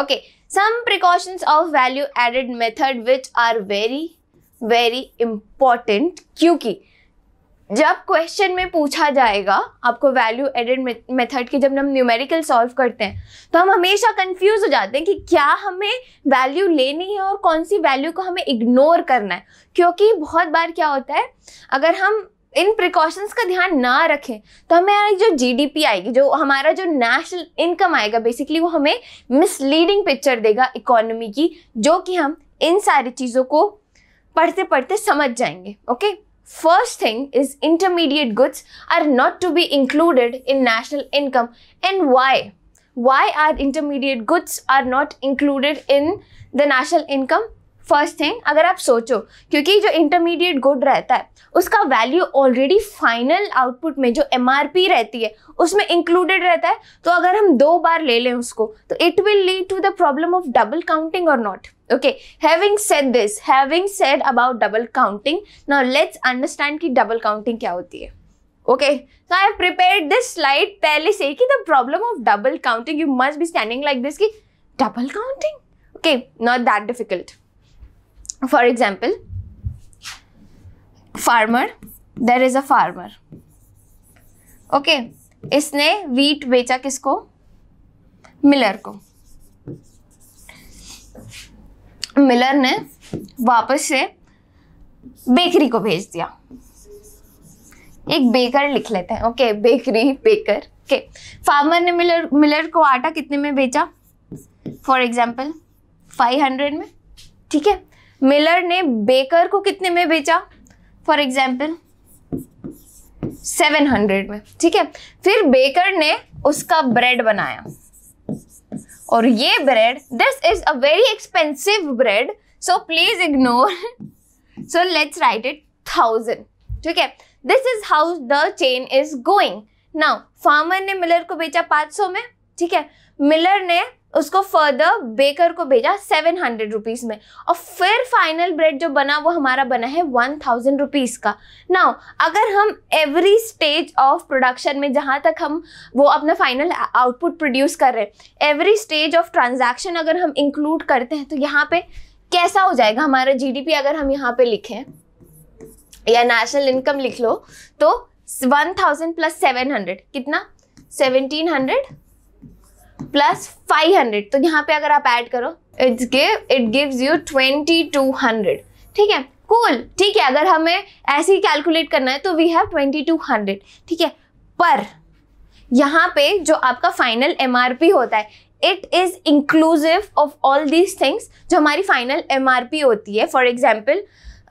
Okay, some precautions of value added method which are very very important क्योंकि जब question में पूछा जाएगा आपको वैल्यू एडेड मेथड की जब हम न्यूमेरिकल सॉल्व करते हैं तो हम हमेशा कंफ्यूज हो जाते हैं कि क्या हमें वैल्यू लेनी है और कौन सी वैल्यू को हमें इग्नोर करना है क्योंकि बहुत बार क्या होता है अगर हम इन प्रिकॉशंस का ध्यान ना रखें तो हमें जो जीडीपी आएगी जो हमारा जो नेशनल इनकम आएगा बेसिकली वो हमें मिसलीडिंग पिक्चर देगा इकोनॉमी की जो कि हम इन सारी चीज़ों को पढ़ते पढ़ते समझ जाएंगे okay first thing is intermediate goods are not to be included in national income and why why are intermediate goods are not included in the national income first thing अगर आप सोचो क्योंकि जो इंटरमीडिएट गुड रहता है उसका value already final output में जो एम रहती है उसमें इंक्लूडेड रहता है तो अगर हम दो बार ले लें उसको तो it will lead to the problem of double counting और not okay having said this having said about double counting now let's understand कि डबल काउंटिंग क्या होती है okay so I have prepared this slide पहले से कि the problem of double counting you must be standing like this कि double counting okay not that difficult for example farmer there is a farmer okay इसने wheat बेचा किसको Miller को Miller ने वापस से बेकरी को भेज दिया एक बेकर लिख लेते हैं okay bakery baker okay farmer ने मिलर मिलर को आटा कितने में बेचा फॉर एग्जाम्पल फाइव हंड्रेड में ठीक है मिलर ने बेकर को कितने में बेचा फॉर एग्जाम्पल 700 में ठीक है फिर बेकर ने उसका ब्रेड बनाया और ये bread this is a very expensive bread so please ignore so let's write it thousand ठीक है this is how the chain is going now farmer ने मिलर को बेचा 500 में ठीक है मिलर ने उसको फर्दर बेकर को भेजा सेवन हंड्रेड रुपीज़ में और फिर फाइनल ब्रेड जो बना वो हमारा बना है वन थाउजेंड रुपीज़ का नाउ अगर हम एवरी स्टेज ऑफ प्रोडक्शन में जहां तक हम वो अपना फाइनल आउटपुट प्रोड्यूस कर रहे हैं एवरी स्टेज ऑफ ट्रांजेक्शन अगर हम इंक्लूड करते हैं तो यहाँ पे कैसा हो जाएगा हमारा जीडीपी अगर हम यहाँ पे लिखें या नेशनल इनकम लिख लो तो one thousand plus seven hundred कितना seventeen hundred plus five hundred तो यहाँ पे अगर आप ऐड करो it's give it gives you twenty two hundred ठीक है कूल cool, ठीक है अगर हमें ऐसे ही कैलकुलेट करना है तो we have twenty two hundred ठीक है पर यहाँ पे जो आपका फाइनल एम होता है it is inclusive of all these things जो हमारी फाइनल एम होती है फॉर एग्जाम्पल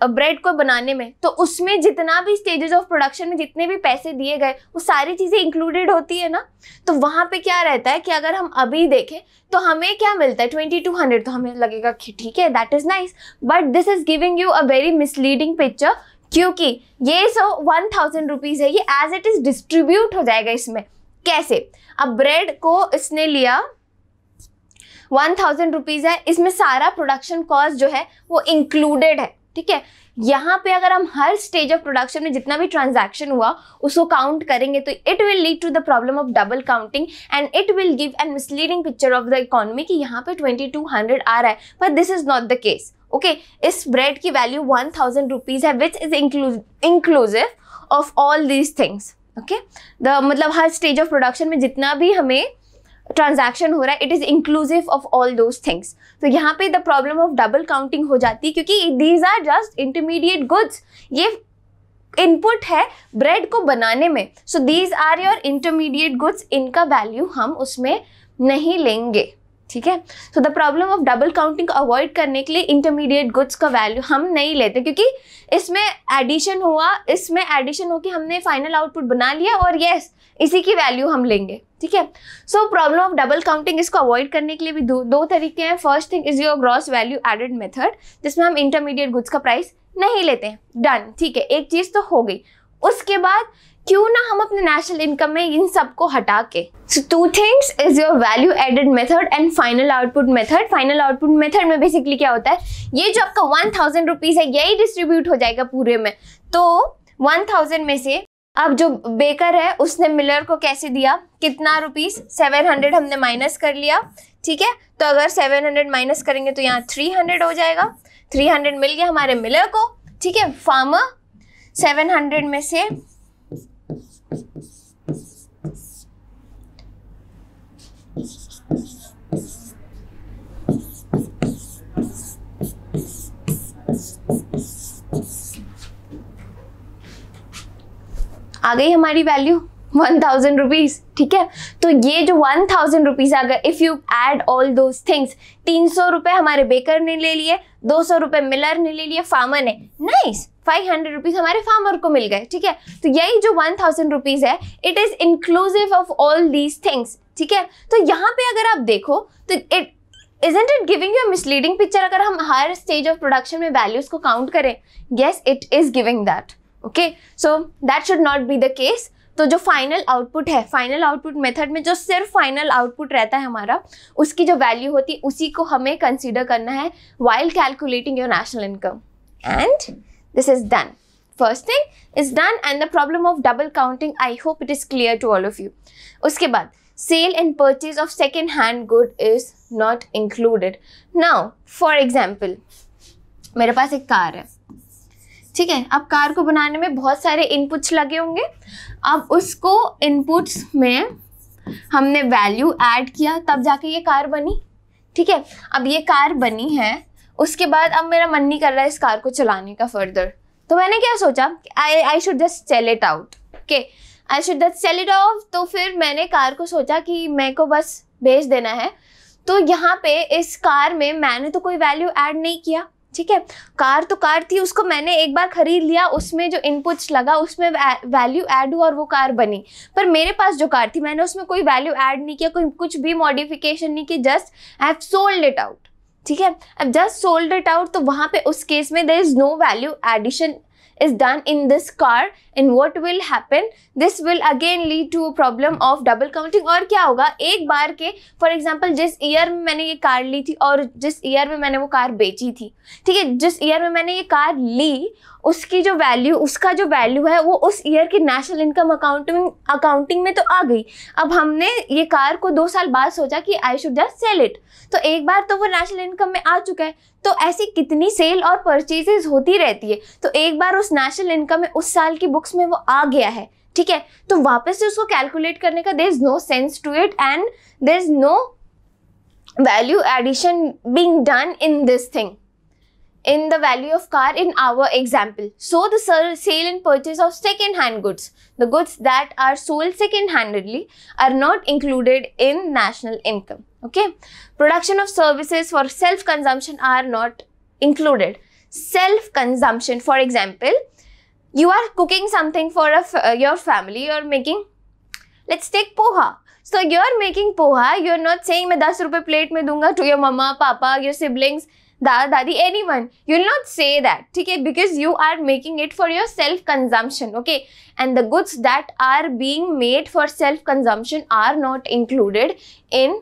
ब्रेड को बनाने में तो उसमें जितना भी स्टेजेस ऑफ प्रोडक्शन में जितने भी पैसे दिए गए वो सारी चीज़ें इंक्लूडेड होती है ना तो वहाँ पे क्या रहता है कि अगर हम अभी देखें तो हमें क्या मिलता है ट्वेंटी टू हंड्रेड तो हमें लगेगा कि ठीक है that is nice but this is giving you a very misleading picture क्योंकि ये सो वन थाउजेंड रुपीज़ है ये एज इट इज़ डिस्ट्रीब्यूट हो जाएगा इसमें कैसे अब ब्रेड को इसने लिया वन थाउजेंड रुपीज़ है इसमें सारा प्रोडक्शन कॉस्ट जो है वो इंक्लूडेड है ठीक है यहाँ पे अगर हम हर स्टेज ऑफ प्रोडक्शन में जितना भी ट्रांजैक्शन हुआ उसको काउंट करेंगे तो it will lead to the problem of double counting and it will give an misleading picture of the economy कि यहाँ पे 2200 आ रहा है पर this is not the case okay इस ब्रेड की वैल्यू वन थाउजेंड रुपीज़ है which is inclusive of all these things okay the मतलब हर स्टेज ऑफ प्रोडक्शन में जितना भी हमें ट्रांजैक्शन हो रहा है it is inclusive of all those things तो यहाँ पे the problem of double counting हो जाती है क्योंकि these are just intermediate goods ये इनपुट है ब्रेड को बनाने में so these are your intermediate goods इनका वैल्यू हम उसमें नहीं लेंगे ठीक है so the problem of double counting avoid करने के लिए इंटरमीडिएट गुड्स का वैल्यू हम नहीं लेते क्योंकि इसमें एडिशन हुआ इसमें एडिशन होकर हमने फाइनल आउटपुट बना लिया और येस इसी की वैल्यू हम लेंगे ठीक है so problem of double counting इसको अवॉइड करने के लिए भी दो दो तरीके हैं first thing is your gross value added method जिसमें हम इंटरमीडिएट गुड्स का प्राइस नहीं लेते हैं डन ठीक है एक चीज़ तो हो गई उसके बाद क्यों ना हम अपने नेशनल इनकम में इन सबको हटा के so two things is your value added method and final output method final output method में बेसिकली क्या होता है ये जो आपका वन थाउजेंड रुपीज़ है यही डिस्ट्रीब्यूट हो जाएगा पूरे में तो वन थाउजेंड में से अब जो बेकर है उसने मिलर को कैसे दिया कितना रुपीज़ सेवन हंड्रेड हमने माइनस कर लिया ठीक है तो अगर सेवन हंड्रेड माइनस करेंगे तो यहाँ थ्री हंड्रेड हो जाएगा थ्री हंड्रेड मिल गया हमारे मिलर को ठीक है फार्मर सेवन हंड्रेड में से आ गई हमारी वैल्यू वन थाउजेंड रुपीज ठीक है तो ये जो वन थाउजेंड रुपीज आ गए इफ यू एड ऑल दो थिंग्स तीन सौ रुपए हमारे बेकर ने ले लिए दो सौ रुपए मिलर ने ले लिए फार्मर ने नाइस फाइव हंड्रेड रुपीज हमारे फार्मर को मिल गए ठीक है तो यही जो वन थाउजेंड रुपीज है it is inclusive of all these things ठीक है तो यहाँ पे अगर आप देखो तो it isn't it giving you misleading picture अगर हम हर स्टेज ऑफ प्रोडक्शन में वैल्यूज को काउंट करें yes it is giving that okay so that should not be the case तो जो फाइनल आउटपुट है फाइनल आउटपुट मेथड में जो सिर्फ फाइनल आउटपुट रहता है हमारा उसकी जो वैल्यू होती है उसी को हमें कंसिडर करना है while calculating your national income and this is done first thing is done and the problem of double counting I hope it is clear to all of you उसके बाद sale and purchase of second hand good is not included now for example मेरे पास एक car है ठीक है अब car को बनाने में बहुत सारे इनपुट्स लगे होंगे अब उसको इनपुट्स में हमने वैल्यू ऐड किया तब जाके ये कार बनी ठीक है अब ये कार बनी है उसके बाद अब मेरा मन नहीं कर रहा है इस कार को चलाने का फर्दर तो मैंने क्या सोचा I I should just sell it out okay I should just sell it off तो फिर मैंने कार को सोचा कि मैं को बस बेच देना है तो यहाँ पे इस कार में मैंने तो कोई वैल्यू ऐड नहीं किया ठीक है कार तो कार थी उसको मैंने एक बार खरीद लिया उसमें जो इनपुट्स लगा उसमें वैल्यू ऐड हुआ और वो कार बनी पर मेरे पास जो कार थी मैंने उसमें कोई वैल्यू ऐड नहीं किया कोई कुछ भी मॉडिफिकेशन नहीं की just I have sold it out ठीक है अब जस्ट सोल्ड इट आउट तो वहाँ पे उस केस में there is no value addition is done in this car and what will happen this will again lead to problem of double counting और क्या होगा एक बार के फॉर एग्जाम्पल जिस ईयर में मैंने ये कार ली थी और जिस ईयर में मैंने वो कार बेची थी ठीक है जिस ईयर में मैंने ये कार ली उसकी जो वैल्यू उसका जो वैल्यू है वो उस ईयर की नेशनल इनकम अकाउंटिंग अकाउंटिंग में तो आ गई अब हमने ये कार को दो साल बाद सोचा कि I should just sell it तो एक बार तो वो नेशनल इनकम में आ चुका है तो ऐसी कितनी सेल और परचेजेज होती रहती है तो एक बार उस नेशनल इनकम में उस साल की बुक्स बॉक्स में वो आ गया है ठीक है तो वापस से उसको कैलकुलेट करने का there is no sense to it and there is no value addition being done in this thing in the value of car in our example so the sale and purchase of second hand goods the goods that are sold second handly are not included in national income okay production of services for self consumption are not included self consumption for example you are cooking something for uh, your family You are making let's take poha so you're making poha you're not saying main 10 rupees plate mein dunga to your mama papa your siblings dada dadi anyone you'll not say that okay because you are making it for your self consumption okay and the goods that are being made for self consumption are not included in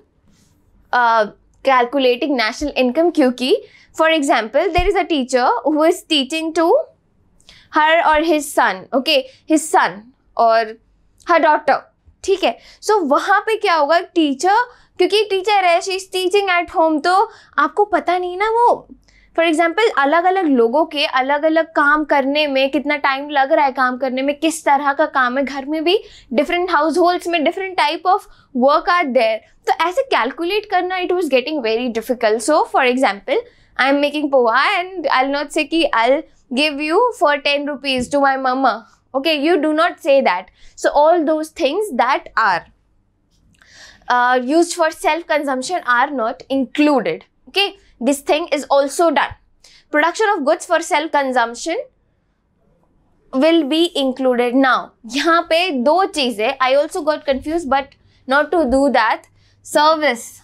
uh, calculating national income kyunki for example there is a teacher who is teaching to her और his son okay his son और her daughter ठीक है सो so, वहाँ पे क्या होगा teacher क्योंकि teacher है she is teaching at home तो आपको पता नहीं ना वो फॉर एग्जाम्पल अलग अलग लोगों के अलग अलग काम करने में कितना टाइम लग रहा है काम करने में किस तरह का काम है घर में भी डिफरेंट हाउस होल्ड्स में different type of work are there तो ऐसे कैलकुलेट करना it was getting very difficult so for example I am making poha and I not say कि आई give you for 10 rupees to my mama. Okay, you do not say that. So all those things that are uh, used for self-consumption are not included. Okay, this thing is also done. Production of goods for self-consumption will be included now. यहाँ पे दो I also got confused but not to do that. Service.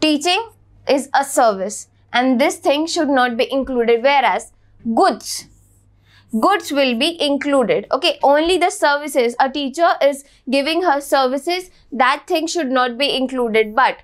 Teaching is a service and this thing should not be included whereas goods goods will be included okay only the services a teacher is giving her services that thing should not be included but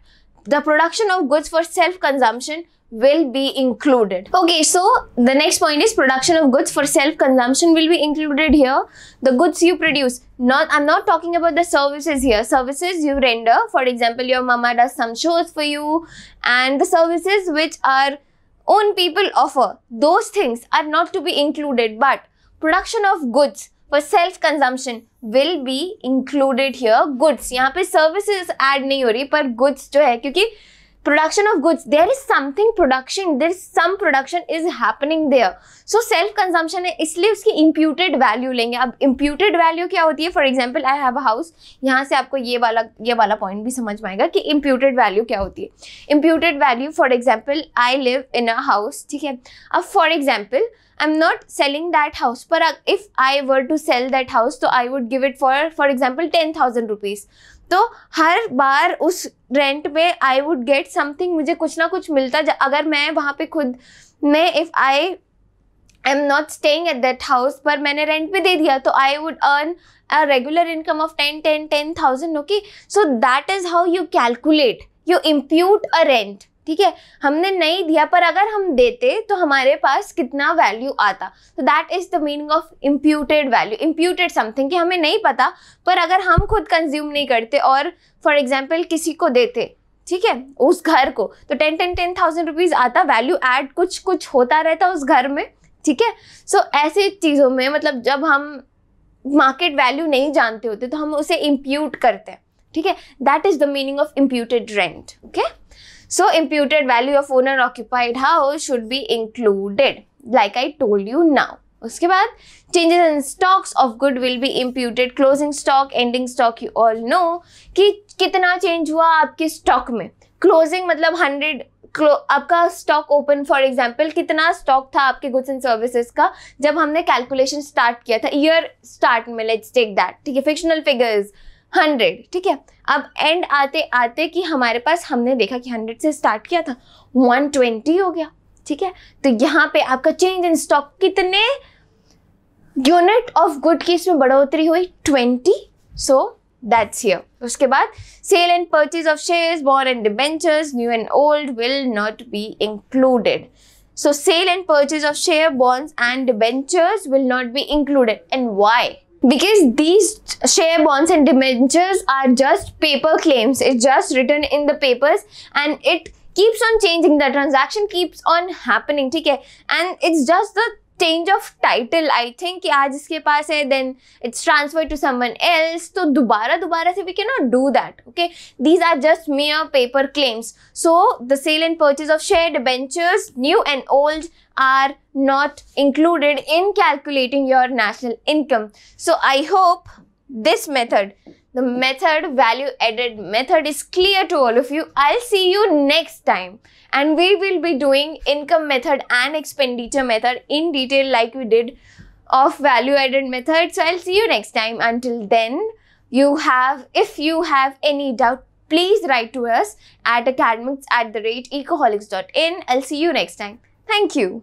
the production of goods for self consumption will be included. Okay, so the next point is production of goods for self-consumption will be included here. The goods you produce, not, I'm not talking about the services here. Services you render, for example, your mama does some shows for you and the services which our own people offer, those things are not to be included but production of goods for self-consumption will be included here. Goods, यहाँ पे services add नहीं हो रही पर goods जो है क्योंकि production of goods there is something production there is some production is happening there so self consumption hai isliye uski imputed value lenge ab imputed value kya hoti hai for example I have a house yahan se aapko ye wala ye wala point bhi samajh में आएगा कि imputed value kya hoti hai imputed value for example I live in a house theek hai ab for example i'm not selling that house but if i were to sell that house so i would give it for for example 10000 rupees तो हर बार उस rent में I would get something मुझे कुछ ना कुछ मिलता अगर मैं वहाँ पे खुद मैं if I I am not staying at that house पर मैंने रेंट पे दे दिया तो I would earn a regular income of ten ten ten thousand okay so that is how you calculate you impute a rent ठीक है हमने नहीं दिया पर अगर हम देते तो हमारे पास कितना वैल्यू आता तो that is the meaning of imputed value imputed something कि हमें नहीं पता पर अगर हम खुद कंज्यूम नहीं करते और फॉर एग्जाम्पल किसी को देते ठीक है उस घर को तो ten ten ten thousand rupees आता वैल्यू ऐड कुछ कुछ होता रहता उस घर में ठीक है सो ऐसे चीज़ों में मतलब जब हम मार्केट वैल्यू नहीं जानते होते तो हम उसे इम्प्यूट करते हैं ठीक है that is the meaning of imputed rent okay So imputed value of owner occupied house should be included like I told you now. उसके बाद changes in stocks of good will be imputed closing stock ending stock you all know कि कितना change हुआ आपके stock में closing मतलब hundred आपका stock open for example कितना स्टॉक था आपके गुड्स एंड सर्विसेज का जब हमने कैलकुलेशन स्टार्ट किया था ईयर स्टार्ट में लेट्स टेक दैट ठीक है फिक्शनल फिगर्स हंड्रेड ठीक है अब एंड आते आते कि हमारे पास हमने देखा कि हंड्रेड से स्टार्ट किया था वन ट्वेंटी हो गया ठीक है तो यहाँ पे आपका चेंज इन स्टॉक कितने यूनिट ऑफ गुड की इसमें बढ़ोतरी हुई ट्वेंटी सो दैट्स हियर उसके बाद sale and purchase of shares bond and debentures new and old will not be included so sale and purchase of share bonds and debentures will not be included and why because these share bonds and debentures are just paper claims it's just written in the papers and it keeps on changing the transaction keeps on happening okay and it's just the change of title I think आज इसके पास है then it's transfer to someone else तो दोबारा दोबारा से we can not do that okay these are just mere paper claims so the sale and purchase of share debentures new and old are not included in calculating your national income so I hope this method The method, value added method is clear to all of you. I'll see you next time. And we will be doing income method and expenditure method in detail like we did of value added method. So I'll see you next time. Until then, you have, if you have any doubt, please write to us at academics at the rate ecoholics.in. I'll see you next time. Thank you.